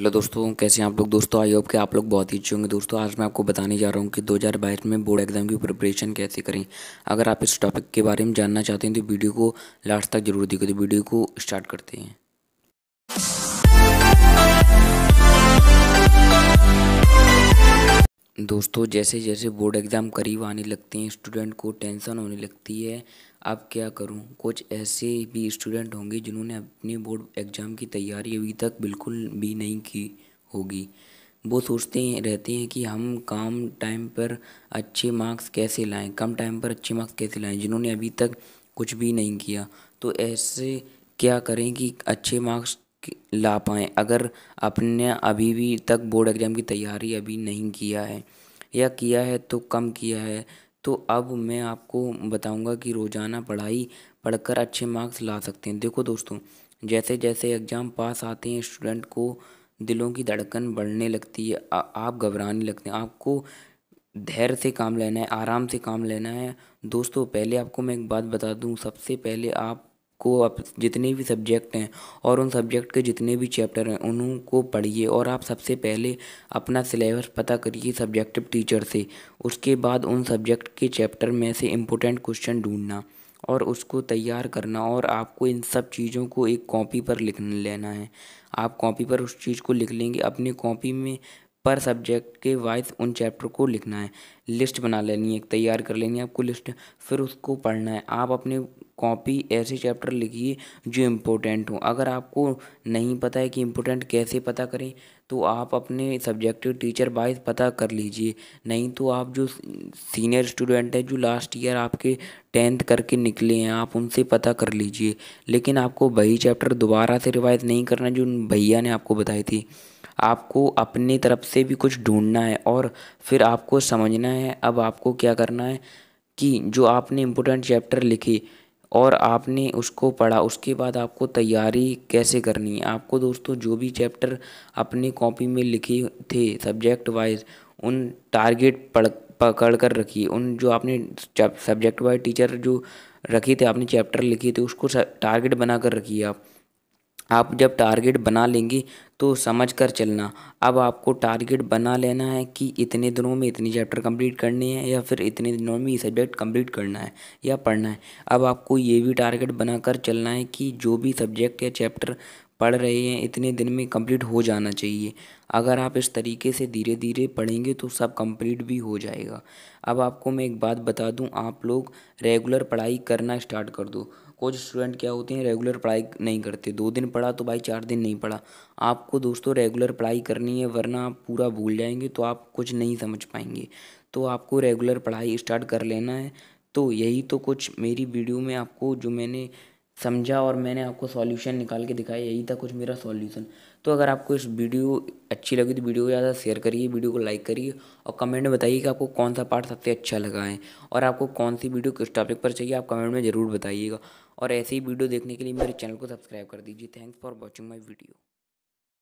hello दोस्तों कैसे हैं आप लोग दोस्तों आई होप कि आप लोग बहुत ही अच्छे होंगे दोस्तों आज मैं आपको बताने जा रहा हूं कि 2022 में बोर्ड एग्ज़ाम की प्रिपरेशन कैसे करें अगर आप इस टॉपिक के बारे में जानना चाहते हैं तो वीडियो को लास्ट तक जरूर देखो तो वीडियो को स्टार्ट करते हैं दोस्तों जैसे जैसे बोर्ड एग्ज़ाम करीब आने लगते हैं स्टूडेंट को टेंशन होने लगती है अब क्या करूं कुछ ऐसे भी स्टूडेंट होंगे जिन्होंने अपने बोर्ड एग्ज़ाम की तैयारी अभी तक बिल्कुल भी नहीं की होगी वो सोचते हैं रहते हैं कि हम कम टाइम पर अच्छे मार्क्स कैसे लाएं कम टाइम पर अच्छे मार्क्स कैसे लाएँ जिन्होंने अभी तक कुछ भी नहीं किया तो ऐसे क्या करें कि अच्छे मार्क्स ला पाएँ अगर आपने अभी भी तक बोर्ड एग्जाम की तैयारी अभी नहीं किया है या किया है तो कम किया है तो अब मैं आपको बताऊंगा कि रोज़ाना पढ़ाई पढ़कर अच्छे मार्क्स ला सकते हैं देखो दोस्तों जैसे जैसे एग्ज़ाम पास आते हैं स्टूडेंट को दिलों की धड़कन बढ़ने लगती है आ, आप घबराने लगते हैं आपको धैर्य से काम लेना है आराम से काम लेना है दोस्तों पहले आपको मैं एक बात बता दूं सबसे पहले आप को आप जितने भी सब्जेक्ट हैं और उन सब्जेक्ट के जितने भी चैप्टर हैं उनको पढ़िए और आप सबसे पहले अपना सिलेबस पता करिए सब्जेक्टिव टीचर से उसके बाद उन सब्जेक्ट के चैप्टर में से इम्पोर्टेंट क्वेश्चन ढूंढना और उसको तैयार करना और आपको इन सब चीज़ों को एक कॉपी पर लिख लेना है आप कॉपी पर उस चीज़ को लिख लेंगे अपनी कॉपी में पर सब्जेक्ट के वाइज उन चैप्टर को लिखना है लिस्ट बना लेनी है तैयार कर लेनी है आपको लिस्ट फिर उसको पढ़ना है आप अपने कॉपी ऐसे चैप्टर लिखिए जो इम्पोर्टेंट हों अगर आपको नहीं पता है कि इम्पोर्टेंट कैसे पता करें तो आप अपने सब्जेक्टिव टीचर वाइज पता कर लीजिए नहीं तो आप जो सीनियर स्टूडेंट हैं जो लास्ट ईयर आपके टेंथ करके निकले हैं आप उनसे पता कर लीजिए लेकिन आपको वही चैप्टर दोबारा से रिवाइज नहीं करना जो भैया ने आपको बताई थी आपको अपनी तरफ से भी कुछ ढूंढना है और फिर आपको समझना है अब आपको क्या करना है कि जो आपने इम्पोर्टेंट चैप्टर लिखे और आपने उसको पढ़ा उसके बाद आपको तैयारी कैसे करनी है आपको दोस्तों जो भी चैप्टर अपने कॉपी में लिखे थे सब्जेक्ट वाइज उन टारगेट पढ़ पकड़ कर रखी उन जो आपने सब्जेक्ट वाइज टीचर जो रखी थे आपने चैप्टर लिखे थे उसको टारगेट बना कर रखिए आप आप जब टारगेट बना लेंगी तो समझ कर चलना अब आपको टारगेट बना लेना है कि इतने दिनों में इतनी चैप्टर कंप्लीट करनी है या फिर इतने दिनों में ये सब्जेक्ट कंप्लीट करना है या पढ़ना है अब आपको ये भी टारगेट बना कर चलना है कि जो भी सब्जेक्ट या चैप्टर पढ़ रहे हैं इतने दिन में कंप्लीट हो जाना चाहिए अगर आप इस तरीके से धीरे धीरे पढ़ेंगे तो सब कंप्लीट भी हो जाएगा अब आपको मैं एक बात बता दूं आप लोग रेगुलर पढ़ाई करना स्टार्ट कर दो कुछ स्टूडेंट क्या होते हैं रेगुलर पढ़ाई नहीं करते दो दिन पढ़ा तो भाई चार दिन नहीं पढ़ा आपको दोस्तों रेगुलर पढ़ाई करनी है वरना आप पूरा भूल जाएंगे तो आप कुछ नहीं समझ पाएंगे तो आपको रेगुलर पढ़ाई स्टार्ट कर लेना है तो यही तो कुछ मेरी वीडियो में आपको जो मैंने समझा और मैंने आपको सॉल्यूशन निकाल के दिखाया यही था कुछ मेरा सॉल्यूशन तो अगर आपको इस वीडियो अच्छी लगी तो वीडियो को ज़्यादा शेयर करिए वीडियो को लाइक करिए और कमेंट में बताइए कि आपको कौन सा पार्ट सबसे अच्छा लगा है और आपको कौन सी वीडियो किस टॉपिक पर चाहिए आप कमेंट में ज़रूर बताइएगा और ऐसे ही वीडियो देखने के लिए मेरे चैनल को सब्सक्राइब कर दीजिए thanks for watching my video